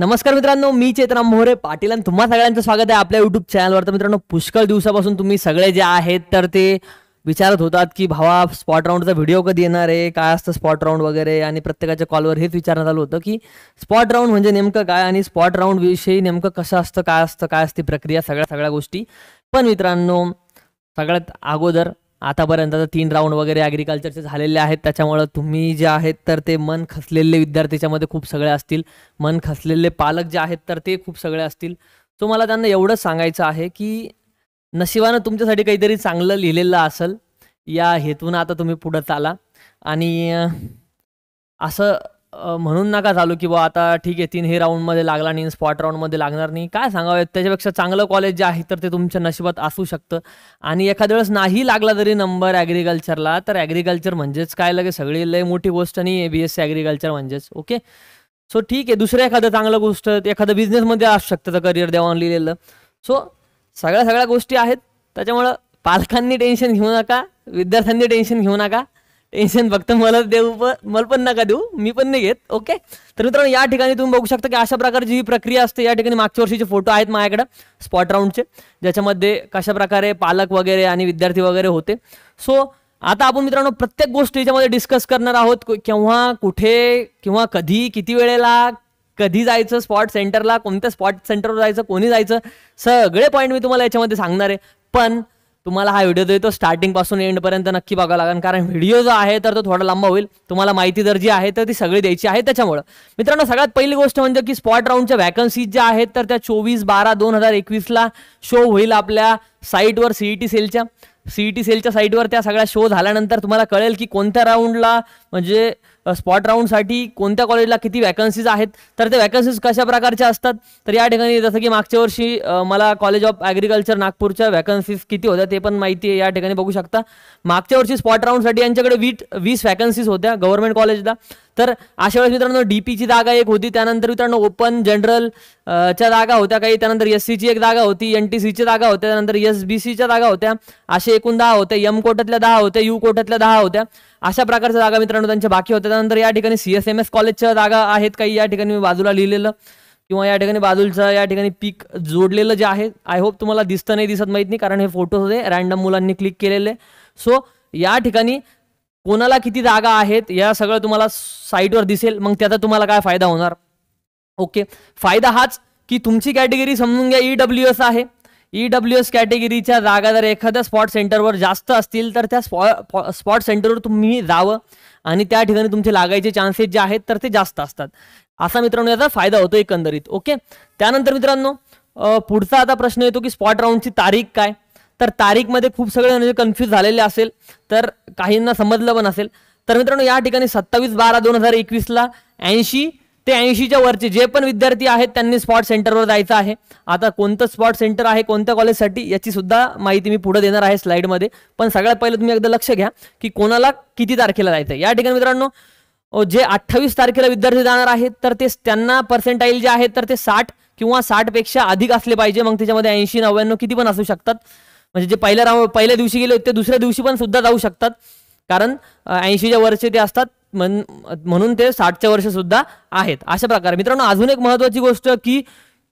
नमस्कार मित्रांनो मी चेतना मोहरे पाटील आणि तुम्हा सगळ्यांचं स्वागत आहे आपल्या युट्यूब चॅनलवर तर मित्रांनो पुष्कळ दिवसापासून तुम्ही सगळे जे आहेत तर ते विचारत होतात की भावा स्पॉट राऊंडचा व्हिडिओ कधी येणार आहे काय असतं स्पॉट राऊंड वगैरे आणि प्रत्येकाच्या कॉलवर हेच विचारण्यात आलं होतं की स्पॉट राऊंड म्हणजे नेमकं काय आणि स्पॉट राऊंड विषयी नेमकं कसं असतं काय असतं काय असते प्रक्रिया सगळ्या सगळ्या गोष्टी पण मित्रांनो सगळ्यात अगोदर आतापर्यंत तीन राऊंड वगैरे ॲग्रिकल्चरचे झालेले आहेत त्याच्यामुळं तुम्ही जे आहेत तर ते मन खसलेले विद्यार्थीच्यामध्ये खूप सगळे असतील मन खसलेले पालक जे आहेत तर ते खूप सगळे असतील सो मला त्यांना एवढंच सांगायचं आहे की नशिबानं तुमच्यासाठी काहीतरी चांगलं लिहिलेलं असेल या हेतूनं आता तुम्ही पुढं चाला आणि असं म्हणून नका चालू की बा आता ठीक आहे तीन हे राऊंडमध्ये लागला नाही स्पॉट राऊंडमध्ये लागणार नाही काय सांगावं त्याच्यापेक्षा चांगलं कॉलेज जे आहे तर ते तुमच्या नशिबात असू शकतं आणि एखाद्या वेळेस नाही लागला जरी नंबर ॲग्रिकल्चरला तर ॲग्रिकल्चर म्हणजेच काय लगे सगळी लय मोठी गोष्ट नाही बी एस सी ॲग्रिकल्चर म्हणजेच ओके सो ठीक आहे दुसरं एखादं चांगलं गोष्ट एखादं बिझनेसमध्ये असू शकतं तर करिअर देवाण लिहिलेलं सो सगळ्या सगळ्या गोष्टी आहेत त्याच्यामुळं पालकांनी टेन्शन घेऊ नका विद्यार्थ्यांनी टेन्शन घेऊ नका टेन्शन फक्त मला देऊ मला पण नका देऊ मी पण नाही घेत ओके तर मित्रांनो या ठिकाणी तुम्ही बघू शकता की अशा प्रकारची जी प्रक्रिया असते या ठिकाणी मागच्या वर्षीचे फोटो आहेत माझ्याकडे स्पॉट राऊंडचे ज्याच्यामध्ये कशा प्रकारे पालक वगैरे आणि विद्यार्थी वगैरे होते सो आता आपण मित्रांनो प्रत्येक गोष्ट याच्यामध्ये डिस्कस करणार आहोत केव्हा कुठे किंवा कधी किती वेळेला कधी जायचं स्पॉट सेंटरला कोणत्या स्पॉट सेंटरवर जायचं कोणी जायचं सगळे पॉईंट मी तुम्हाला याच्यामध्ये सांगणार आहे पण तुम्हाला हा व्हिडिओ देतो स्टार्टिंगपासून एंडपर्यंत नक्की बघावं लागेल कारण व्हिडिओ जो आहे तर तो थोडा लांबा होईल तुम्हाला माहिती जर जी आहे तर ती सगळी द्यायची आहे त्याच्यामुळं मित्रांनो सगळ्यात पहिली गोष्ट म्हणजे की स्पॉट राऊंडच्या व्हॅकन्सीज ज्या आहेत तर त्या चोवीस बारा दोन हजार एकवीसला शो होईल आपल्या साईटवर सीईटी सेलच्या सीईटी सेलच्या साईटवर त्या सगळ्या शो झाल्यानंतर तुम्हाला कळेल की कोणत्या राऊंडला म्हणजे स्पॉट राऊंडसाठी कोणत्या कॉलेजला किती वॅकन्सीज आहेत तर ते वॅकन्सीज कशा प्रकारच्या असतात तर या ठिकाणी जसं की मागच्या वर्षी मला कॉलेज ऑफ ॲग्रिकल्चर नागपूरच्या वॅकन्सीज किती होत्या ते पण माहिती आहे या ठिकाणी बघू शकता मागच्या वर्षी स्पॉट राऊंडसाठी यांच्याकडे वीट वीस वॅकन्सीज होत्या गव्हर्नमेंट कॉलेजला तर अशा वेळेस मित्रांनो डीपीची जागा एक होती त्यानंतर मित्रांनो ओपन जनरल च्या जागा होत्या काही त्यानंतर एस सीची एक जागा होती एन टी सीची जागा होत्या त्यानंतर एस बी सीच्या जागा होत्या असे एकूण दहा होते एम कोटातल्या दहा होत्या यू कोटातल्या दहा होत्या अशा प्रकारच्या जागा मित्रांनो त्यांच्या बाकी होत्या त्यानंतर या ठिकाणी सी एस एम एस कॉलेजच्या जागा आहेत काही या ठिकाणी मी बाजूला लिहिलेलं किंवा या ठिकाणी बाजूचं या ठिकाणी पीक जोडलेलं जे आहे आय होप तुम्हाला दिसतं नाही दिसत माहीत नाही कारण हे फोटो होते रँडम मुलांनी क्लिक केलेले सो या ठिकाणी कोणाला किती जागा आहेत या सगळं तुम्हाला साईटवर दिसेल मग त्याचा तुम्हाला काय फायदा होणार ओके फायदा हाच की तुमची कॅटेगरी समजून घ्या ई डब्ल्यू एस आहे ई डब्ल्यू एस कॅटेगरीच्या जागा जर एखाद्या स्पॉट सेंटरवर जास्त असतील तर त्या स्पॉ स्पॉट सेंटरवर तुम्ही जावं आणि त्या ठिकाणी तुमचे लागायचे चान्सेस जे आहेत तर ते जास्त असतात असा मित्रांनो याचा फायदा होतो एकंदरीत ओके त्यानंतर मित्रांनो पुढचा आता प्रश्न येतो की स्पॉट राऊंडची तारीख काय तर तारीखमध्ये खूप सगळे म्हणजे कन्फ्यूज झालेले असेल तर काहींना समजलं पण असेल तर मित्रांनो या ठिकाणी सत्तावीस बारा दोन हजार एकवीसला ऐंशी ते ऐंशीच्या वरचे जे पण विद्यार्थी आहेत त्यांनी स्पॉट सेंटरवर जायचं आहे आता कोणतं स्पॉट सेंटर आहे कोणत्या कॉलेजसाठी याची सुद्धा माहिती मी पुढे देणार आहे स्लाईडमध्ये पण सगळ्यात पहिलं तुम्ही एकदा लक्ष घ्या की कोणाला किती तारखेला जायचं आहे या ठिकाणी मित्रांनो जे अठ्ठावीस तारखेला विद्यार्थी जाणार आहेत तर ते त्यांना पर्सेंटाईल जे आहेत तर ते साठ किंवा साठपेक्षा अधिक असले पाहिजे मग त्याच्यामध्ये ऐंशी नव्याण्णव किती पण असू शकतात म्हणजे जे पहिल्या राऊंड पहिल्या दिवशी गेले ते दुसऱ्या दिवशी पण सुद्धा जाऊ शकतात कारण ऐंशीच्या वर्षे ते असतात म्हणून ते साठच्या वर्ष सुद्धा आहेत अशा प्रकारे मित्रांनो अजून एक महत्वाची गोष्ट की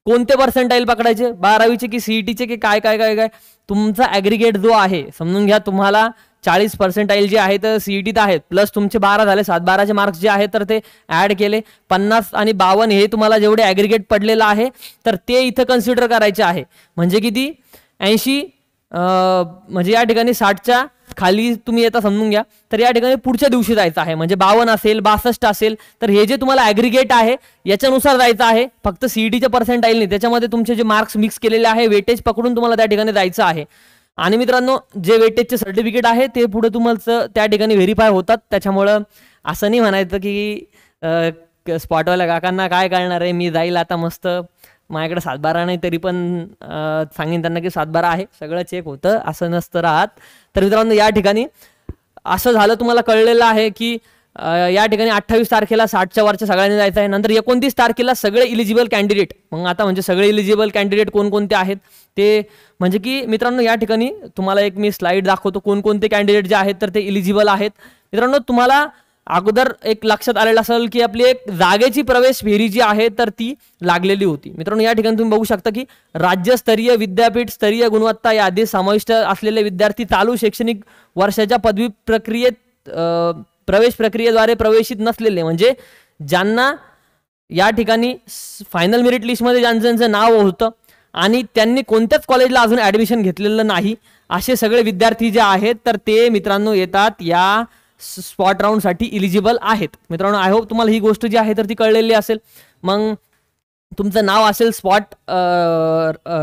कोणते पर्सेंटाईल पकडायचे बारावीचे की सीईटीचे e की काय काय काय काय तुमचा ॲग्रिगेट जो आहे समजून घ्या तुम्हाला चाळीस पर्सेंटाईल जे आहे तर सीईटीत e आहेत प्लस तुमचे बारा झाले सात बाराचे मार्क्स जे आहेत तर ते ॲड केले पन्नास आणि बावन्न हे तुम्हाला जेवढे ॲग्रिगेट पडलेलं आहे तर ते इथं कन्सिडर करायचे आहे म्हणजे किती ऐंशी म्हणजे या ठिकाणी साठच्या खाली तुम्ही येता समजून घ्या तर या ठिकाणी पुढच्या दिवशी जायचं आहे म्हणजे बावन असेल बासष्ट असेल तर हे जे तुम्हाला ऍग्रिगेट आहे याच्यानुसार जायचं आहे फक्त सीईटीच्या पर्सेंट आईल नाही त्याच्यामध्ये तुमचे जे मार्क्स मिक्स केलेले आहे वेटेज पकडून तुम्हाला त्या ठिकाणी जायचं आहे आणि मित्रांनो जे वेटेजचे सर्टिफिकेट आहे ते पुढे तुम्हाला त्या ठिकाणी व्हेरीफाय होतात त्याच्यामुळं असं नाही म्हणायचं की स्पॉटवाल्या काकांना काय कळणार आहे मी जाईल आता मस्त माझ्याकडे सातबारा नाही तरी पण सांगेन त्यांना की सातबारा आहे सगळं चेक होतं असं नसतं राहत तर मित्रांनो या ठिकाणी असं झालं तुम्हाला कळलेलं आहे की या ठिकाणी अठ्ठावीस तारखेला साठच्या वरच्या सगळ्यांनी जायचं आहे नंतर एकोणतीस तारखेला सगळे इलिजिबल कॅन्डिडेट मग आता म्हणजे सगळे इलिजिबल कॅन्डिडेट कोणकोणते आहेत ते म्हणजे की मित्रांनो या ठिकाणी तुम्हाला एक मी स्लाईड दाखवतो कोणकोणते कॅन्डिडेट जे आहेत तर ते इलिजिबल आहेत मित्रांनो तुम्हाला अगोदर एक लक्षात आलेलं असेल की आपली एक जागेची प्रवेश फेरी जी आहे तर ती लागलेली होती मित्रांनो या ठिकाणी तुम्ही बघू शकता की राज्यस्तरीय विद्यापीठ स्तरीय गुणवत्ता यादी समाविष्ट असलेले विद्यार्थी चालू शैक्षणिक वर्षाच्या पदवी प्रक्रियेत प्रवेश प्रक्रियेद्वारे प्रवेशित नसलेले म्हणजे ज्यांना या ठिकाणी फायनल मेरिट लिस्टमध्ये ज्यांचं नाव होतं आणि त्यांनी कोणत्याच कॉलेजला अजून ॲडमिशन घेतलेलं नाही असे सगळे विद्यार्थी जे आहेत तर ते मित्रांनो येतात या स्पॉट राऊंडसाठी इलिजिबल आहेत मित्रांनो आय होप तुम्हाला ही गोष्ट जी आहे तर ती कळलेली असेल मग तुमचं नाव असेल स्पॉट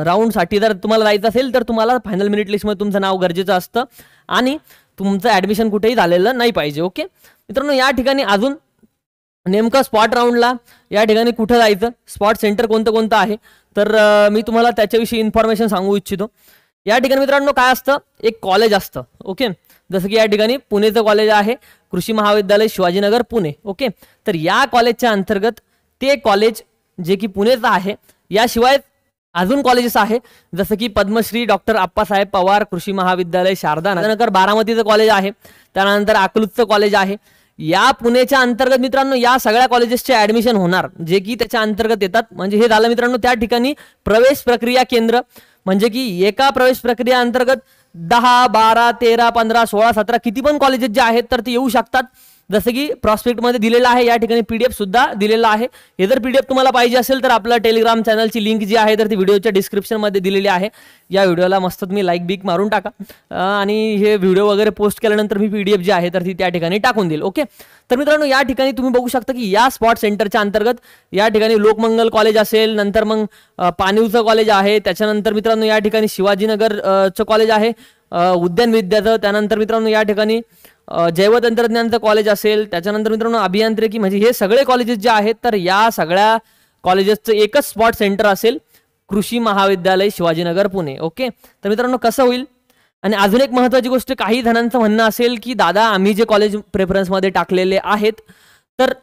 राऊंडसाठी जर तुम्हाला जायचं असेल तर तुम्हाला फायनल मिनिट लिस्टमध्ये तुमचं नाव गरजेचं असतं आणि तुमचं ॲडमिशन कुठेही झालेलं नाही पाहिजे ओके मित्रांनो या ठिकाणी अजून नेमकं स्पॉट राऊंडला या ठिकाणी कुठं जायचं स्पॉट सेंटर कोणतं कोणतं आहे तर मी तुम्हाला त्याच्याविषयी इन्फॉर्मेशन सांगू इच्छितो या ठिकाणी मित्रांनो काय असतं एक कॉलेज असतं ओके जसं की या ठिकाणी पुणेचं कॉलेज आहे कृषी महाविद्यालय शिवाजीनगर पुणे ओके तर या कॉलेजच्या अंतर्गत ते कॉलेज जे की पुणेचं आहे याशिवाय अजून कॉलेजेस आहे जसं की पद्मश्री डॉक्टर आप्पासाहेब पवार कृषी महाविद्यालय शारदा नगर बारामतीचं कॉलेज आहे त्यानंतर अकलूजचं कॉलेज आहे या पुणेच्या अंतर्गत मित्रांनो या सगळ्या कॉलेजेसचे ऍडमिशन होणार जे की त्याच्या अंतर्गत येतात म्हणजे हे झालं मित्रांनो त्या ठिकाणी प्रवेश प्रक्रिया केंद्र म्हणजे की एका प्रवेश प्रक्रिया अंतर्गत दहा बारा तेरा पंधरा सोळा सतरा किती पण कॉलेजेस जे आहेत तर ते येऊ शकतात जसं की प्रॉस्पेक्टमध्ये दिलेलं आहे या ठिकाणी पीडीएफ सुद्धा दिलेला आहे हे जर पीडीएफ तुम्हाला पाहिजे असेल तर आपलं टेलिग्राम चॅनलची लिंक जी आहे तर ती व्हिडिओच्या डिस्क्रिप्शनमध्ये दिलेली आहे या व्हिडिओला मस्त तुम्ही लाईक बिक मारून टाका आणि हे व्हिडिओ वगैरे पोस्ट केल्यानंतर मी पीडीएफ जी आहे तर ती त्या ठिकाणी टाकून देईल ओके तर मित्रांनो या ठिकाणी तुम्ही बघू शकता की या स्पॉट सेंटरच्या अंतर्गत या ठिकाणी लोकमंगल कॉलेज असेल नंतर मग पाणीवचं कॉलेज आहे त्याच्यानंतर मित्रांनो या ठिकाणी शिवाजीनगरचं कॉलेज आहे उद्यान विद्याचं त्यानंतर मित्रांनो या ठिकाणी जैवतंत्रज्ञानचं कॉलेज असेल त्याच्यानंतर मित्रांनो अभियांत्रिकी म्हणजे हे सगळे कॉलेजेस जे आहेत तर या सगळ्या कॉलेजेसचं एकच स्पॉट सेंटर असेल कृषी महाविद्यालय शिवाजीनगर पुणे ओके तर मित्रांनो कसं होईल आणि अजून एक महत्त्वाची गोष्ट काही जणांचं म्हणणं असेल की दादा आम्ही जे कॉलेज प्रेफरन्समध्ये टाकलेले आहेत तर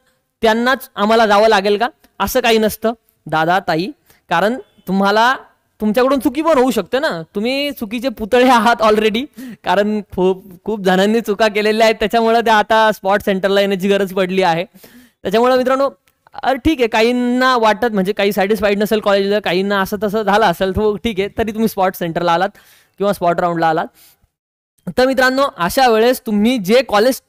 त्यांनाच आम्हाला जावं लागेल का असं काही नसतं दादा ताई कारण तुम्हाला तुमच्याकडून चुकी पण होऊ शकते ना तुम्ही चुकीचे पुतळे आहात ऑलरेडी कारण खूप खूप जणांनी चुका केलेल्या आहेत त्याच्यामुळे त्या आता स्पॉट सेंटरला येण्याची गरज पडली आहे त्याच्यामुळे मित्रांनो अरे ठीक आहे काहींना वाटत म्हणजे काही सॅटिस्फाईड नसेल कॉलेजला काहींना असं तसं झालं असेल तो ठीक आहे तरी तुम्ही स्पॉट सेंटरला आलात किंवा स्पॉट राऊंडला आलात तर मित्रांनो अशा वेळेस तुम्ही जे कॉलेज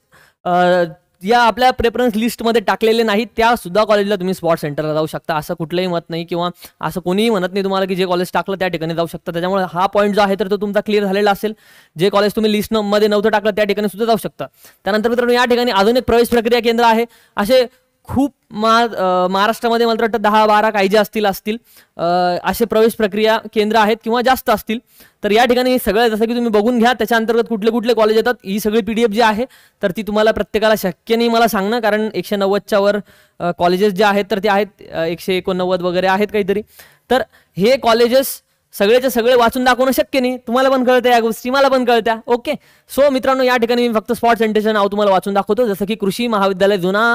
या आपल्या प्रेफरन्स लिस्टमध्ये टाकलेले नाही त्या सुद्धा कॉलेजला तुम्ही स्पॉट सेंटरला जाऊ शकता असं कुठलंही मत नाही किंवा असं कोणीही म्हणत नाही तुम्हाला की जे कॉलेज टाकलं त्या ठिकाणी जाऊ शकता त्याच्यामुळे हा पॉईंट जो आहे तर तो तुमचा क्लिअर झालेला असेल जे कॉलेज तुम्ही मध्ये नव्हतं टाकलं त्या ठिकाणी सुद्धा जाऊ शकता त्यानंतर मित्रांनो या ठिकाणी अजून एक प्रवेश प्रक्रिया केंद्र आहे असे खूप मा महाराष्ट्रामध्ये मला वाटतं दहा बारा जे असतील असतील असे प्रवेश प्रक्रिया केंद्र आहेत किंवा जास्त असतील तर या ठिकाणी हे सगळं जसं की तुम्ही बघून घ्या त्याच्या अंतर्गत कुठले कुठले कॉलेज येतात ही सगळी पी डी एफ जी आहे तर ती तुम्हाला प्रत्येकाला शक्य नाही मला सांगणं कारण एकशे नव्वदच्या वर कॉलेजेस जे आहेत तर ते आहेत एकशे एकोणनव्वद वगैरे आहेत काहीतरी तर हे कॉलेजेस सगळेचे सगळे वाचून दाखवणं शक्य नाही तुम्हाला पण कळतं या गोष्टी मला पण कळत्या ओके सो मित्रांनो या ठिकाणी मी फक्त स्पॉट सेंटेशन नाव तुम्हाला वाचून दाखवतो जसं की कृषी महाविद्यालय जुना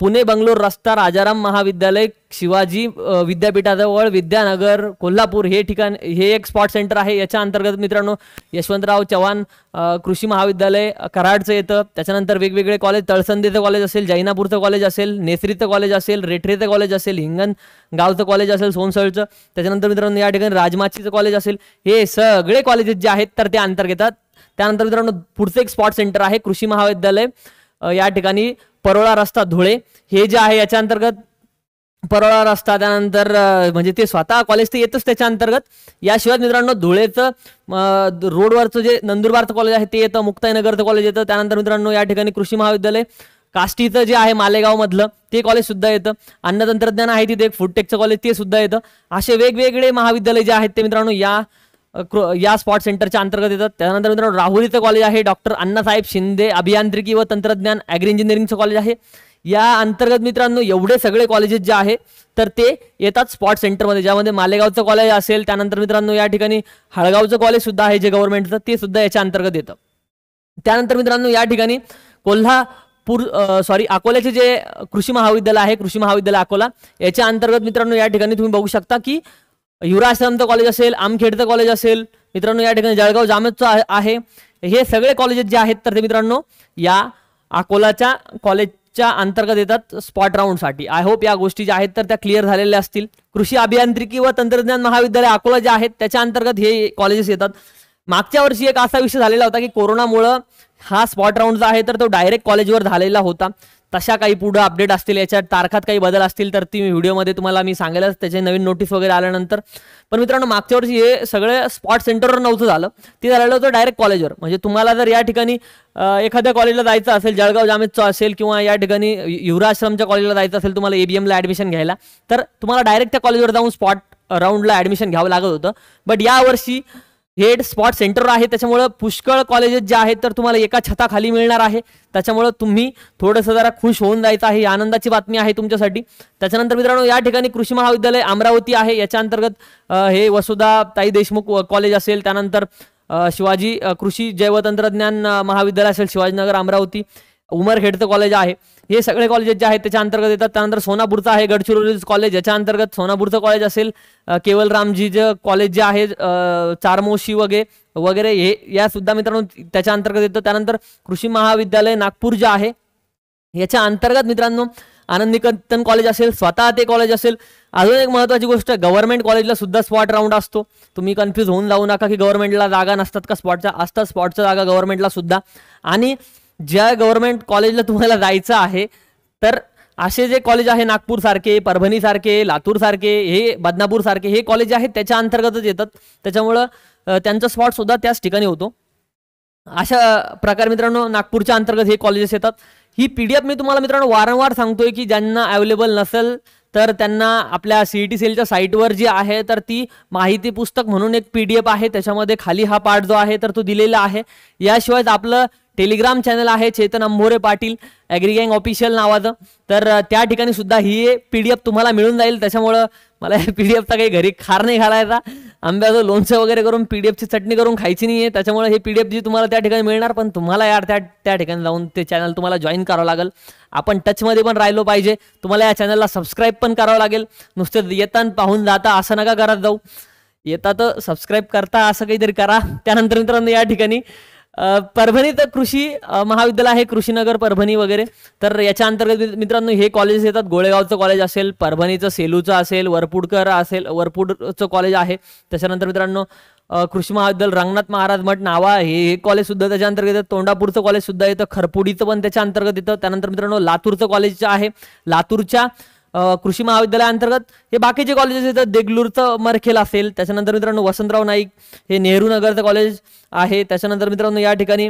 पुणे बंगलोर रस्ता राजाराम महाविद्यालय शिवाजी विद्यापीठाजवळ विद्यानगर कोल्हापूर हे ठिकाण हे एक स्पॉट सेंटर आहे याच्या अंतर्गत मित्रांनो यशवंतराव चव्हाण कृषी महाविद्यालय कराडचं येतं त्याच्यानंतर वेगवेगळे कॉलेज तळसंदीचं कॉलेज असेल जैनापूरचं कॉलेज असेल नेसरीचं कॉलेज असेल रेठरेचं कॉलेज असेल हिंगण गावचं कॉलेज असेल सोनसळचं त्याच्यानंतर मित्रांनो या ठिकाणी राजमाचीचं कॉलेज असेल हे सगळे कॉलेजेस जे आहेत तर ते अंतर्गेतात त्यानंतर मित्रांनो पुढचं एक स्पॉट सेंटर आहे कृषी महाविद्यालय या ठिकाणी परोळा रस्ता धुळे हे जे आहे याच्या अंतर्गत परोळा रस्ता त्यानंतर म्हणजे ते स्वतः कॉलेज ते येतच त्याच्या अंतर्गत याशिवाय मित्रांनो धुळेचं रोडवरचं जे नंदुरबारचं कॉलेज आहे ते येतं मुक्ताईनगरचं कॉलेज येतं त्यानंतर मित्रांनो या ठिकाणी कृषी महाविद्यालय काष्टीचं जे आहे मालेगावमधलं ते कॉलेज सुद्धा येतं अन्न तंत्रज्ञान आहे तिथे एक टेकचं कॉलेज ते सुद्धा येतं असे वेगवेगळे महाविद्यालय जे आहेत ते मित्रांनो या या स्पॉट सेंटरच्या अंतर्गत येतात त्यानंतर मित्रांनो इथं कॉलेज आहे डॉक्टर अण्णासाहेब शिंदे अभियांत्रिकी व तंत्रज्ञान ॲग्री इंजिनिअरिंगचं कॉलेज आहे या अंतर्गत मित्रांनो एवढे सगळे कॉलेजेस जे आहे तर ते येतात स्पॉट सेंटरमध्ये ज्यामध्ये मालेगावचं कॉलेज असेल त्यानंतर मित्रांनो या ठिकाणी हळगावचं कॉलेज सुद्धा आहे जे गव्हर्नमेंटचं ते सुद्धा याच्या अंतर्गत येतं त्यानंतर मित्रांनो या ठिकाणी कोल्हापूर सॉरी अकोल्याचे जे कृषी महाविद्यालय आहे कृषी महाविद्यालय अकोला याच्या अंतर्गत मित्रांनो या ठिकाणी तुम्ही बघू शकता की युवराज संत कॉलेज असेल आमखेडचं कॉलेज असेल मित्रांनो या ठिकाणी जळगाव जामतचं आहे हे सगळे कॉलेजेस जे आहेत तर ते मित्रांनो या अकोलाच्या कॉलेजच्या अंतर्गत येतात स्पॉट राऊंडसाठी आय होप या गोष्टी ज्या आहेत तर त्या क्लिअर झालेल्या असतील कृषी अभियांत्रिकी व तंत्रज्ञान महाविद्यालय अकोला जे आहेत त्याच्या अंतर्गत हे कॉलेजेस येतात मागच्या वर्षी एक असा विषय झालेला होता की कोरोनामुळं हा स्पॉट राऊंड जो आहे तर तो डायरेक्ट कॉलेजवर झालेला होता तशा काही पुढं अपडेट असतील याच्या तारखात काही बदल असतील तर ती व्हिडिओमध्ये तुम्हाला मी सांगेलच त्याचे नवीन नोटीस वगैरे आल्यानंतर पण मित्रांनो मागच्या वर्षी हे सगळं स्पॉट सेंटरवर नव्हतं झालं ते झालेलं होतं डायरेक्ट कॉलेजवर म्हणजे तुम्हाला जर या ठिकाणी एखाद्या कॉलेजला जायचं असेल जळगाव जामेदचं असेल किंवा या ठिकाणी युवराश्रमच्या कॉलेजला जायचं असेल तुम्हाला एबीएमला ॲडमिशन घ्यायला तर तुम्हाला डायरेक्ट त्या कॉलेजवर जाऊन स्पॉट राऊंडला ॲडमिशन घ्यावं लागत होतं बट यावर्षी हेड स्पॉट सेंटर आहे त्याच्यामुळं पुष्कळ कॉलेजेस जे आहेत तर तुम्हाला एका छताखाली मिळणार आहे त्याच्यामुळं तुम्ही थोडंसं जरा खुश होऊन जायचं आहे आनंदाची बातमी आहे तुमच्यासाठी त्याच्यानंतर मित्रांनो या ठिकाणी कृषी महाविद्यालय अमरावती आहे याच्या अंतर्गत हे वसुधा ताई देशमुख कॉलेज असेल त्यानंतर शिवाजी कृषी जैवतंत्रज्ञान महाविद्यालय असेल शिवाजीनगर अमरावती उमरखेडचं कॉलेज आहे हे सगळे कॉलेजेस जे आहेत त्याच्या अंतर्गत येतात त्यानंतर सोनापूरचं आहे गडचिरोली कॉलेज याच्या अंतर्गत सोनापूरचं कॉलेज असेल केवल रामजीचं कॉलेज जे आहे चारमोशी वगैरे वगैरे हे या सुद्धा मित्रांनो त्याच्या अंतर्गत येतं त्यानंतर कृषी महाविद्यालय नागपूर जे आहे याच्या अंतर्गत मित्रांनो आनंद निकेतन कॉलेज असेल स्वतः ते कॉलेज असेल अजून एक महत्त्वाची गोष्ट गव्हर्नमेंट कॉलेजला सुद्धा स्पॉट राऊंड असतो तुम्ही कन्फ्यूज होऊन जाऊ नका की गव्हर्नमेंटला जागा नसतात का स्पॉटचा असतात स्पॉटच्या जागा गव्हर्नमेंटला सुद्धा आणि ज्या गव्हर्नमेंट कॉलेजला तुम्हाला जायचं आहे तर असे जे कॉलेज आहे नागपूर सारखे परभणीसारखे सारखे हे सारखे हे कॉलेज आहेत त्याच्या अंतर्गतच येतात त्याच्यामुळं त्यांचा सुद्धा त्याच ठिकाणी होतो अशा प्रकारे मित्रांनो नागपूरच्या अंतर्गत हे कॉलेजेस येतात ही पी डी एफ मी तुम्हाला मित्रांनो वारंवार सांगतोय की ज्यांना अवेलेबल नसेल तर त्यांना आपल्या सी टी e सेलच्या साईटवर जी आहे तर ती माहिती पुस्तक म्हणून एक पी डी एफ आहे त्याच्यामध्ये खाली हा पार्ट जो आहे तर तो दिलेला आहे याशिवाय आपलं टेलिग्राम चॅनल आहे चेतन अंभोरे पाटील गैंग ऑफिशियल नावाचं तर त्या ठिकाणी सुद्धा ही पी डी एफ तुम्हाला मिळून जाईल त्याच्यामुळं मला पी डी एफचा काही घरी खार नाही घालायचा आंब्याचं लोणचं वगैरे करून पी डी एफची चटणी करून खायची नाही आहे त्याच्यामुळे हे पी डी एफ जी तुम्हाला त्या ठिकाणी मिळणार पण तुम्हाला यार त्या त्या ठिकाणी जाऊन ते चॅनल तुम्हाला जॉईन करावं लागेल आपण टचमध्ये पण राहिलो पाहिजे तुम्हाला या चॅनलला सबस्क्राईब पण करावं लागेल नुसतं येताना पाहून जाता असं नका करत जाऊ येता तर सबस्क्राईब करता असं काहीतरी करा त्यानंतर मित्रांनो या ठिकाणी परभणी तर कृषी महाविद्यालय आहे कृषीनगर परभणी वगैरे तर याच्या अंतर्गत मित्रांनो हे कॉलेज येतात गोळेगावचं कॉलेज असेल परभणीचं सेलूचं असेल वरपुडकर असेल वरपूडचं कॉलेज आहे त्याच्यानंतर मित्रांनो कृषी महाविद्यालय रंगनाथ महाराज मठ नावा हे हे कॉलेज सुद्धा त्याच्या अंतर्गत येतं तोंडापूरचं कॉलेज सुद्धा येतं खरपुडीचं पण त्याच्या अंतर्गत येतं त्यानंतर मित्रांनो लातूरचं कॉलेज आहे लातूरच्या कृषी अंतर्गत हे बाकीचे कॉलेजेस येतात देगलूरचं मरखेल असेल त्याच्यानंतर मित्रांनो वसंतराव नाईक हे नेहरू नगरचं कॉलेज आहे त्याच्यानंतर मित्रांनो या ठिकाणी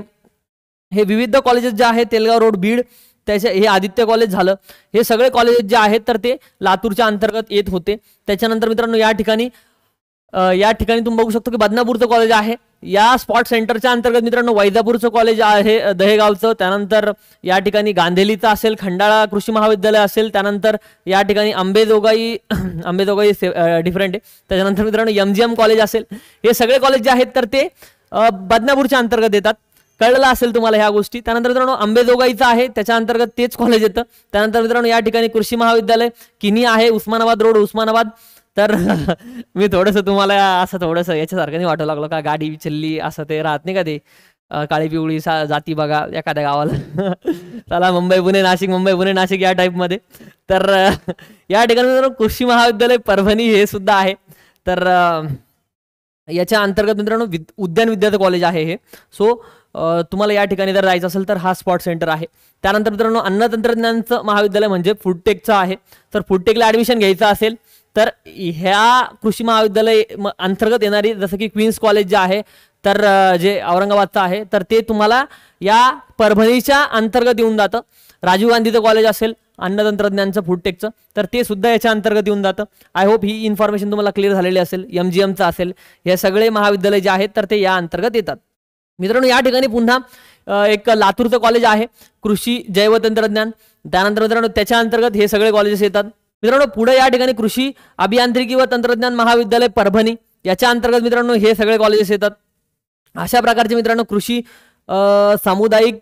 हे विविध कॉलेजेस जे आहेत तेलगाव रोड बीड त्याच्या हे आदित्य कॉलेज झालं हे सगळे कॉलेजेस जे आहेत तर ते लातूरच्या अंतर्गत येत होते त्याच्यानंतर मित्रांनो या ठिकाणी या ठिकाणी तुम्ही बघू शकतो की बदनापूरचं कॉलेज आहे या स्पॉट सेंटरच्या अंतर्गत मित्रांनो वैजापूरचं कॉलेज आहे दहेगावचं त्यानंतर या ठिकाणी गांधेलीचं असेल खंडाळा कृषी महाविद्यालय असेल त्यानंतर या ठिकाणी आंबेजोगाई आंबेजोगाई डिफरंट आहे त्याच्यानंतर मित्रांनो एम जी एम कॉलेज असेल हे सगळे कॉलेज जे आहेत तर ते बदनापूरच्या अंतर्गत येतात कळलं असेल तुम्हाला ह्या गोष्टी त्यानंतर मित्रांनो आंबेजोगाईचं आहे त्याच्या अंतर्गत तेच कॉलेज येतं त्यानंतर मित्रांनो या ठिकाणी कृषी महाविद्यालय किनी आहे उस्मानाबाद रोड उस्मानाबाद तर मी थोडंसं तुम्हाला असं थोडंसं याच्यासारखं नाही वाटू लागलो का गाडी विचलली असं ते राहत नाही का ते काळी पिवळी सा जाती बघा एखाद्या गावाला चला मुंबई पुणे नाशिक मुंबई पुणे नाशिक या टाईपमध्ये तर या ठिकाणी कृषी महाविद्यालय परभणी हे सुद्धा आहे तर याच्या अंतर्गत मित्रांनो विद उद्यान विद्यार्थी कॉलेज आहे हे सो तुम्हाला या ठिकाणी जर जायचं असेल तर हा स्पॉट सेंटर आहे त्यानंतर मित्रांनो अन्न तंत्रज्ञानचं महाविद्यालय म्हणजे फूडटेकचं आहे तर फूडटेकला ॲडमिशन घ्यायचं असेल तर ह्या कृषी महाविद्यालय अंतर्गत येणारी जसं की क्वीन्स कॉलेज जे आहे तर जे औरंगाबादचं आहे तर ते तुम्हाला या परभणीच्या अंतर्गत येऊन जातं राजीव गांधीचं कॉलेज असेल अन्न तंत्रज्ञानचं फूडटेकचं तर ते सुद्धा याच्या अंतर्गत येऊन जातं आय होप ही इन्फॉर्मेशन तुम्हाला क्लिअर झालेली असेल एम जी एमचं असेल हे सगळे महाविद्यालय जे आहेत तर ते या अंतर्गत येतात मित्रांनो या ठिकाणी पुन्हा एक लातूरचं कॉलेज आहे कृषी जैवतंत्रज्ञान त्यानंतर मित्रांनो त्याच्या अंतर्गत हे सगळे कॉलेजेस येतात मित्रांनो पुढे या ठिकाणी कृषी अभियांत्रिकी व तंत्रज्ञान महाविद्यालय परभणी याच्या अंतर्गत मित्रांनो हे सगळे कॉलेजेस येतात अशा प्रकारचे मित्रांनो कृषी सामुदायिक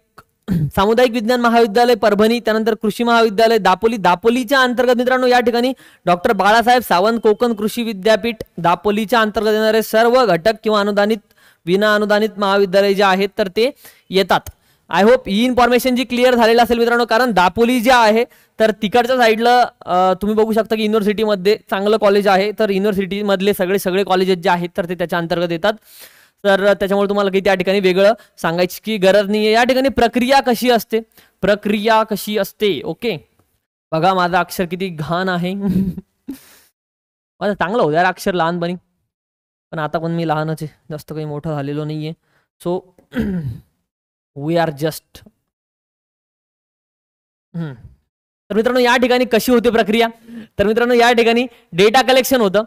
सामुदायिक विज्ञान महाविद्यालय परभणी त्यानंतर कृषी महाविद्यालय दापोली दापोलीच्या अंतर्गत मित्रांनो या ठिकाणी डॉक्टर बाळासाहेब सावंत कोकण कृषी विद्यापीठ दापोलीच्या अंतर्गत येणारे सर्व घटक किंवा अनुदानित विना अनुदानित महाविद्यालय जे आहेत तर ते येतात आय होप ही इन्फॉर्मेशन जी क्लिअर झालेलं असेल मित्रांनो कारण दापोली जे आहे तर तिकडच्या साईडला तुम्ही बघू शकता की युनिव्हर्सिटीमध्ये चांगलं कॉलेज आहे तर युनिव्हर्सिटीमधले सगळे सगळे कॉलेजेस जे आहेत तर ते त्याच्या अंतर्गत येतात तर त्याच्यामुळे तुम्हाला काही त्या ठिकाणी वेगळं सांगायची की गरज नाही आहे या ठिकाणी प्रक्रिया कशी असते प्रक्रिया कशी असते ओके बघा माझा अक्षर किती घाण आहे माझं चांगलं होत्या अक्षर लहानपणी पण आता पण मी लहानच आहे जास्त काही मोठं झालेलो नाही आहे सो वी आर जस्ट तर मित्रांनो या ठिकाणी कशी होती प्रक्रिया तर मित्रांनो या ठिकाणी डेटा कलेक्शन होतं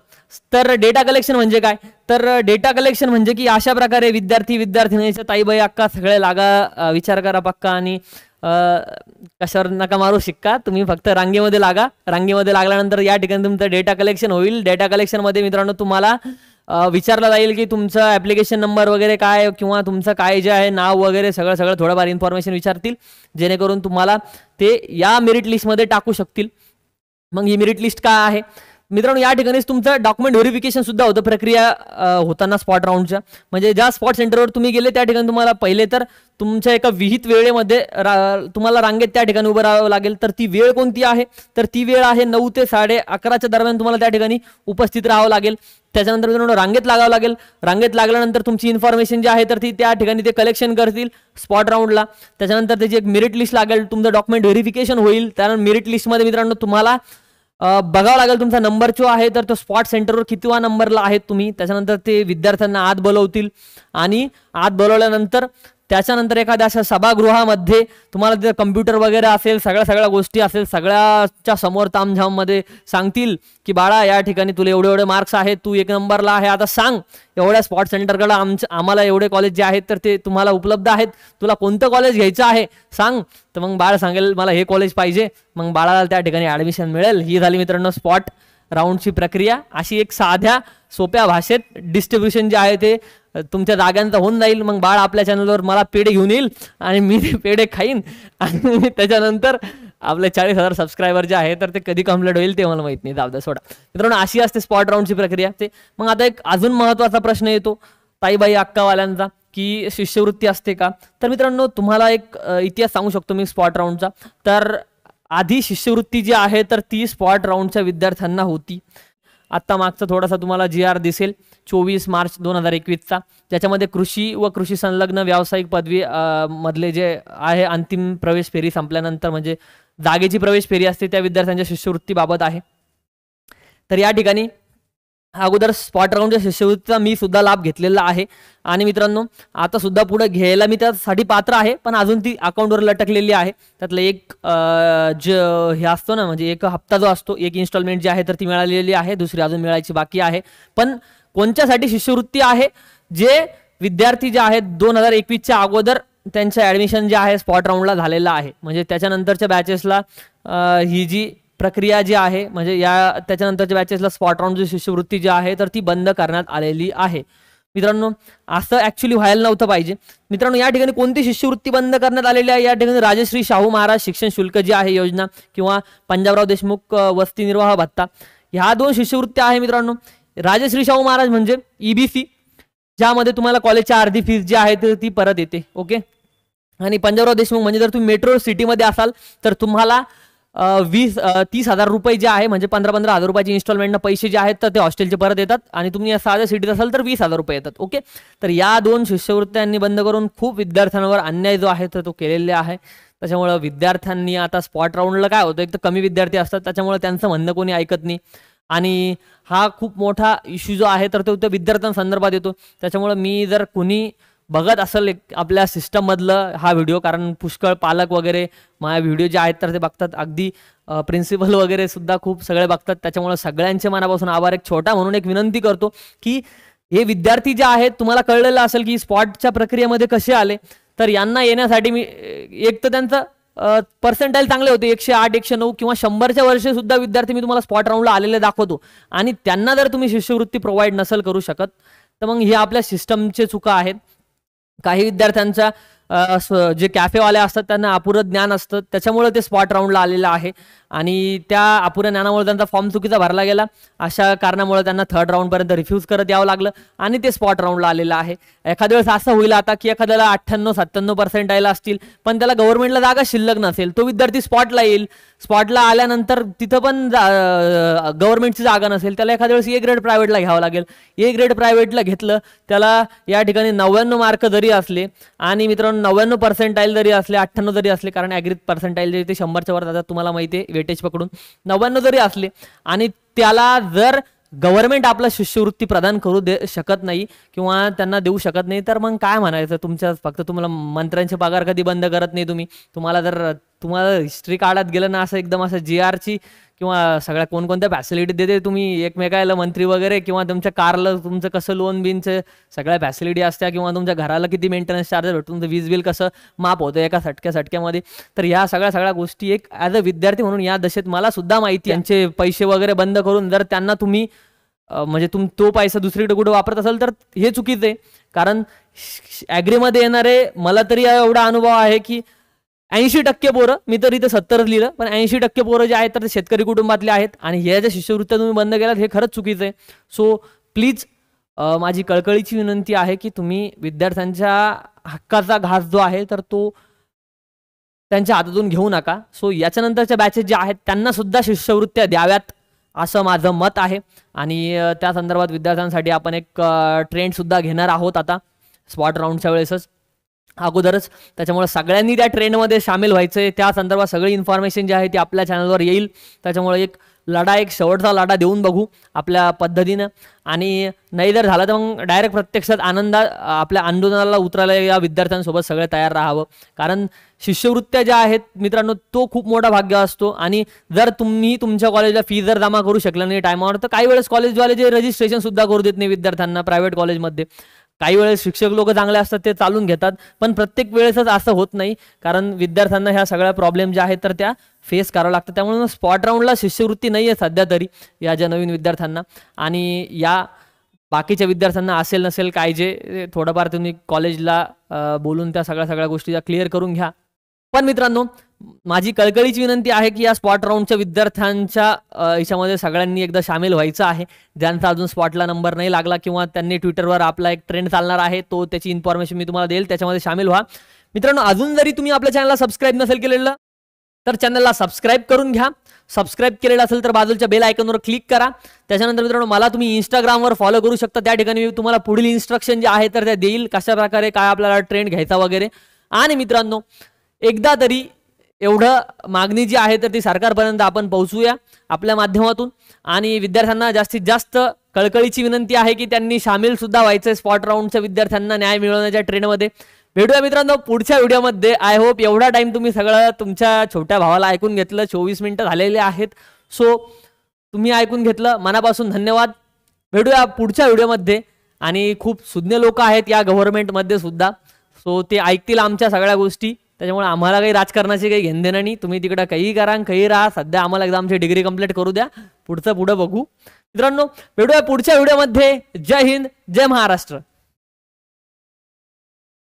तर डेटा कलेक्शन म्हणजे काय तर डेटा कलेक्शन म्हणजे की अशा प्रकारे विद्यार्थी विद्यार्थिनीच्या ताईबाई अक्का सगळे लागा विचार करा पक्का आणि कशावर नका मारू शिक्का तुम्ही फक्त रांगेमध्ये लागा रांगेमध्ये लागल्यानंतर या ठिकाणी तुमचं डेटा कलेक्शन होईल डेटा कलेक्शनमध्ये मित्रांनो तुम्हाला विचारलं जाईल की तुमचं ॲप्लिकेशन नंबर वगैरे काय किंवा तुमचं काय जे आहे नाव वगैरे सगळं सगळं थोडंफार इन्फॉर्मेशन विचारतील जेणेकरून तुम्हाला ते या मेरिट लिस्टमध्ये टाकू शकतील मग ही मेरिट लिस्ट काय आहे मित्रांनो या ठिकाणीच तुमचं डॉक्युमेंट व्हेरिफिकेशन सुद्धा होतं प्रक्रिया होताना स्पॉट राऊंडच्या म्हणजे ज्या स्पॉट सेंटरवर तुम्ही गेले त्या ठिकाणी तुम्हाला पहिले तर तुमच्या एका विहित वेळेमध्ये रा तुम्हाला रांगेत त्या ठिकाणी उभं राहावं लागेल तर ती वेळ कोणती आहे तर ती वेळ आहे नऊ ते साडे अकराच्या दरम्यान तुम्हाला त्या ठिकाणी उपस्थित राहावं लागेल त्याच्यानंतर मित्रांनो रांगेत लागावं लागेल रांगेत लागल्यानंतर तुमची इन्फॉर्मेशन जी आहे तर ती त्या ठिकाणी ते कलेक्शन करतील स्पॉट राऊंडला त्याच्यानंतर त्याची एक मेरिट लिस्ट लागेल तुमचं डॉक्युमेंट व्हेरिफिकेशन होईल त्यानंतर मेरिट लिस्टमध्ये मित्रांनो तुम्हाला बघावं लागेल तुमचा नंबर जो आहे तर तो स्पॉट सेंटरवर कितीवा नंबरला आहेत तुम्ही त्याच्यानंतर ते विद्यार्थ्यांना आत बोलवतील आणि आत बोलवल्यानंतर त्याच्यानंतर एखाद्या अशा सभागृहामध्ये तुम्हाला तिथं कम्प्युटर वगैरे असेल सगळ्या सगळ्या गोष्टी असेल सगळ्याच्या समोर तामझाममध्ये सांगतील की बाळा या ठिकाणी तुला एवढे एवढे मार्क्स आहेत तू एक नंबरला आहे आता सांग एवढ्या स्पॉट सेंटरकडं आमचं आम्हाला एवढे कॉलेज जे आहेत तर ते तुम्हाला उपलब्ध आहेत तुला कोणतं कॉलेज घ्यायचं आहे सांग तर मग बाळ सांगेल मला हे कॉलेज पाहिजे मग बाळाला त्या ठिकाणी ॲडमिशन मिळेल ही झाली मित्रांनो स्पॉट राऊंडची प्रक्रिया अशी एक साध्या सोप्या भाषेत डिस्ट्रीब्युशन जे आहे ते तुमच्या जागांचा होऊन जाईल मग बाळ आपल्या चॅनलवर मला पेढे घेऊन येईल आणि मी ते पेढे खाईन आणि त्याच्यानंतर आपले चाळीस हजार सबस्क्रायबर जे आहे तर ते कधी कम्प्लीट होईल ते मला माहित नाही जाऊ सोडा मित्रांनो अशी असते स्पॉट राऊंडची प्रक्रिया ते मग आता एक अजून महत्वाचा प्रश्न येतो ताईबाई अक्कावाल्यांचा की शिष्यवृत्ती असते का तर मित्रांनो तुम्हाला एक इतिहास सांगू शकतो मी स्पॉट राऊंडचा तर आधी शिष्यवृत्ती जी आहे तर ती स्पॉट राऊंडच्या विद्यार्थ्यांना होती आत्ता मागचा थोडासा तुम्हाला जी आर दिसेल चोवीस मार्च दोन हजार एकवीसचा ज्याच्यामध्ये कृषी व कृषी संलग्न व्यावसायिक पदवी मधले जे आहे अंतिम प्रवेश फेरी संपल्यानंतर म्हणजे जागेची प्रवेश फेरी असते त्या विद्यार्थ्यांच्या शिष्यवृत्तीबाबत आहे तर या ठिकाणी अगोदर स्पॉट राऊंडच्या शिष्यवृत्तीचा मी सुद्धा लाभ घेतलेला आहे आणि मित्रांनो आता सुद्धा पुढे घ्यायला मी त्यासाठी पात्र आहे पण अजून ती अकाउंटवर लटकलेली आहे त्यातलं एक ज हे असतो ना म्हणजे एक हप्ता जो असतो एक इन्स्टॉलमेंट जी आहे तर ती मिळालेली आहे दुसरी अजून मिळायची बाकी आहे पण कोणत्यासाठी शिष्यवृत्ती आहे जे विद्यार्थी जे आहेत दोन हजार एकवीसच्या अगोदर त्यांचं ॲडमिशन जे आहे स्पॉट राऊंडला झालेलं आहे म्हणजे त्याच्यानंतरच्या बॅचेसला ही जी प्रक्रिया जी आहे म्हणजे या त्याच्यानंतरच्या बॅचेसला स्पॉट जी शिष्यवृत्ती जी आहे तर ती बंद करण्यात आलेली आहे मित्रांनो असं ऍक्च्युली व्हायला नव्हतं पाहिजे मित्रांनो या ठिकाणी कोणती शिष्यवृत्ती बंद करण्यात आलेली आहे या ठिकाणी राजश्री शाहू महाराज शिक्षण शुल्क जी आहे योजना किंवा पंजाबराव देशमुख वस्ती निर्वाह भत्ता ह्या दोन शिष्यवृत्त्या आहे मित्रांनो राजश्री शाहू महाराज म्हणजे ईबीसी e ज्यामध्ये तुम्हाला कॉलेजच्या अर्धी फीज जी आहे ती परत येते ओके आणि पंजाबराव देशमुख म्हणजे जर तुम्ही मेट्रो सिटीमध्ये असाल तर तुम्हाला वीस तीस हजार रुपये जे आहे म्हणजे पंधरा पंधरा हजार रुपयाचे इन्स्टॉलमेंटनं पैसे जे आहेत तर ते हॉस्टेलचे परत येतात आणि तुम्ही या साध्या सिटीत असाल तर वीस हजार रुपये येतात ओके तर या दोन शिष्यवृत्त्यांनी बंद करून खूप विद्यार्थ्यांवर अन्याय जो आहे तर तो केलेला आहे त्याच्यामुळं विद्यार्थ्यांनी आता स्पॉट राऊंडला काय होतं एक तर कमी विद्यार्थी असतात त्याच्यामुळे त्यांचं म्हणणं कोणी ऐकत नाही आणि हा खूप मोठा इश्यू जो आहे तर तो त्या विद्यार्थ्यांसंदर्भात येतो त्याच्यामुळे मी जर कुणी बघत असेल एक आपल्या सिस्टममधलं हा व्हिडिओ कारण पुष्कळ पालक वगैरे माझ्या व्हिडिओ जे आहेत तर ते बघतात अगदी प्रिन्सिपल वगैरे सुद्धा खूप सगळे बघतात त्याच्यामुळे सगळ्यांचे मनापासून आभार एक छोटा म्हणून एक विनंती करतो की हे विद्यार्थी जे आहेत तुम्हाला कळलेलं असेल की स्पॉटच्या प्रक्रियेमध्ये कसे आले तर यांना येण्यासाठी मी एक तर त्यांचं पर्सेंटाईल चांगले होते एकशे आठ एकशे नऊ किंवा शंभरच्या वर्षी सुद्धा विद्यार्थी मी तुम्हाला स्पॉट राऊंडला आलेले दाखवतो आणि त्यांना जर तुम्ही शिष्यवृत्ती प्रोव्हाइड नसेल करू शकत तर मग हे आपल्या सिस्टमचे चुका आहेत काही विद्यार्थ्यांचा जे कॅफेवाले असतात त्यांना अपुरं ज्ञान असतं त्याच्यामुळे ते स्पॉट राऊंडला आलेलं आहे आणि त्या अपुऱ्या ज्ञानामुळे त्यांचा फॉर्म चुकीचा भरला गेला अशा कारणामुळे त्यांना थर्ड राऊंडपर्यंत रिफ्यूज करत यावं लागलं आणि ते स्पॉट राऊंडला आलेलं आहे एखाद्या वेळेस असं होईल आता की एखाद्याला अठ्ठ्याण्णव सत्त्याण्णव पर्सेंट आयला असतील पण त्याला गव्हर्नमेंटला जागा शिल्लक नसेल तो विद्यार्थी स्पॉटला येईल स्पॉटला आल्यानंतर तिथं पण गव्हर्नमेंटची जागा नसेल त्याला एखाद्या वेळेस ए ग्रेड प्रायव्हेटला घ्यावं लागेल ए ग्रेड प्रायव्हेटला घेतलं त्याला या ठिकाणी नव्याण्णव मार्क जरी असले आणि मित्रांनो नव्याण्णव पर्सेंटाईल जरी असले अठ्ठ्याण्णव जरी असले कारण ॲग्रीत पर्सेंटाईल जरी ते शंभरच्या वर जातात तुम्हाला माहिती आहे वेटेज पकडून नव्याण्णव जरी असले आणि त्याला जर गव्हर्नमेंट आपला शिष्यवृत्ती प्रदान करू दे शकत नाही किंवा त्यांना देऊ शकत नाही तर मग काय म्हणायचं तुमच्या फक्त तुम्हाला मंत्र्यांचे पगार कधी बंद करत नाही तुम्ही तुम्हाला जर तुम्हाला हिस्ट्री काढत गेलं ना असं एकदम असं जी आरची किंवा सगळ्या कोणकोणत्या फॅसिलिटी देते तुम्ही एकमेकाला मंत्री वगैरे किंवा तुमच्या कारला तुमचं कसं लोन बिनचं सगळ्या फॅसिलिटी असत्या किंवा तुमच्या घराला किती मेंटेनन्स चार्जेस भेटतो तुमचं वीज बिल कसं माप होतं एका सटक्या सटक्यामध्ये तर ह्या सगळ्या सगळ्या गोष्टी एक ॲज अ विद्यार्थी म्हणून या दशेत मला सुद्धा माहिती यांचे पैसे वगैरे बंद करून जर त्यांना तुम्ही म्हणजे तुम तो पैसा दुसरीकडे कुठं वापरत असाल तर हे चुकीचं आहे कारण ॲग्रीमध्ये येणारे मला तरी एवढा अनुभव आहे की ऐंशी टक्के पोरं मी तर इथे सत्तरच लिहिलं पण ऐंशी टक्के पोरं जे आहेत तर ते शेतकरी कुटुंबातले आहेत आणि हे ज्या शिष्यवृत्त्या तुम्ही बंद केलात हे खरंच चुकीचं आहे सो प्लीज माझी कळकळीची विनंती आहे की तुम्ही विद्यार्थ्यांच्या हक्काचा घास जो आहे तर तो त्यांच्या हातातून घेऊ नका सो याच्यानंतरच्या बॅचेस ज्या आहेत त्यांना सुद्धा शिष्यवृत्त्या द्याव्यात असं माझं मत आहे आणि त्या संदर्भात विद्यार्थ्यांसाठी आपण एक ट्रेंडसुद्धा घेणार आहोत आता स्पॉट राऊंडच्या वेळेसच अगोदरच त्याच्यामुळे सगळ्यांनी त्या ट्रेंडमध्ये सामील व्हायचं आहे त्या संदर्भात सगळी इन्फॉर्मेशन जी आहे ती आपल्या चॅनलवर येईल त्याच्यामुळे एक लढा एक शेवटचा लढा देऊन बघू आपल्या पद्धतीनं आणि नाही जर झालं तर मग डायरेक्ट प्रत्यक्षात आनंदा आपल्या आंदोलनाला उतरायला या विद्यार्थ्यांसोबत सगळे तयार राहावं कारण शिष्यवृत्त्या ज्या आहेत मित्रांनो तो खूप मोठा भाग्य असतो आणि जर तुम्ही तुमच्या कॉलेजला फी जर जमा करू शकला नाही टायमावर तर काही वेळेस कॉलेजवाले जे रजिस्ट्रेशन सुद्धा करू देत नाही विद्यार्थ्यांना प्रायव्हेट कॉलेजमध्ये काही वेळेस शिक्षक लोक चांगले असतात ते चालून घेतात पण प्रत्येक वेळेसच असं होत नाही कारण विद्यार्थ्यांना ह्या सगळ्या प्रॉब्लेम ज्या आहेत तर त्या फेस करावं लागतं त्यामुळे स्पॉट राऊंडला शिष्यवृत्ती नाही आहे सध्या तरी या ज्या नवीन विद्यार्थ्यांना आणि या बाकीच्या विद्यार्थ्यांना असेल नसेल काय जे थोडंफार तुम्ही कॉलेजला बोलून त्या सगळ्या सगळ्या गोष्टी क्लिअर करून घ्या पण मित्रांनो माझी कळकळीची विनंती आहे की या स्पॉट राऊंडच्या विद्यार्थ्यांच्या याच्यामध्ये सगळ्यांनी एकदा सामील व्हायचं आहे ज्यांचा अजून स्पॉटला नंबर नाही लागला किंवा त्यांनी ट्विटरवर आपला एक ट्रेंड चालणार आहे तो त्याची इन्फॉर्मेशन मी तुम्हाला देईल त्याच्यामध्ये सामील व्हा मित्रांनो अजून जरी तुम्ही आपल्या चॅनलला सबस्क्राईब नसेल केलेलं तर चॅनलला सबस्क्राईब करून घ्या सबस्क्राईब केलेलं असेल तर बाजूच्या बेल आयकॉनवर क्लिक करा त्याच्यानंतर मित्रांनो मला तुम्ही इंस्टाग्रामवर फॉलो करू शकता त्या ठिकाणी मी तुम्हाला पुढील इन्स्ट्रक्शन जे आहे तर त्या देईल कशा प्रकारे काय आपल्याला ट्रेंड घ्यायचा वगैरे आणि मित्रांनो एकदा तरी एवढं मागणी जी आहे तर ती सरकारपर्यंत आपण पोहोचूया आपल्या माध्यमातून आणि विद्यार्थ्यांना जास्तीत जास्त कळकळीची विनंती आहे की त्यांनी सामील सुद्धा व्हायचं स्पॉट राऊंडच्या विद्यार्थ्यांना न्याय मिळवण्याच्या ट्रेनमध्ये भेटूया मित्रांनो पुढच्या व्हिडिओमध्ये आय होप एवढा टाइम तुम्ही सगळं तुमच्या छोट्या भावाला ऐकून घेतलं चोवीस मिनिटं झालेले आहेत सो तुम्ही ऐकून घेतलं मनापासून धन्यवाद भेटूया पुढच्या व्हिडिओमध्ये आणि खूप सुज्ञ लोक आहेत या गव्हर्नमेंटमध्ये सुद्धा सो ते ऐकतील आमच्या सगळ्या गोष्टी त्याच्यामुळे आम्हाला काही राजकारणाची काही देणं नाही तुम्ही तिकडं काही करा काही राहा सध्या आम्हाला एकदा आमची डिग्री कम्प्लीट करू द्या पुढचं पुढं बघू मित्रांनो भेटूया पुढच्या व्हिडिओमध्ये जय हिंद जय महाराष्ट्र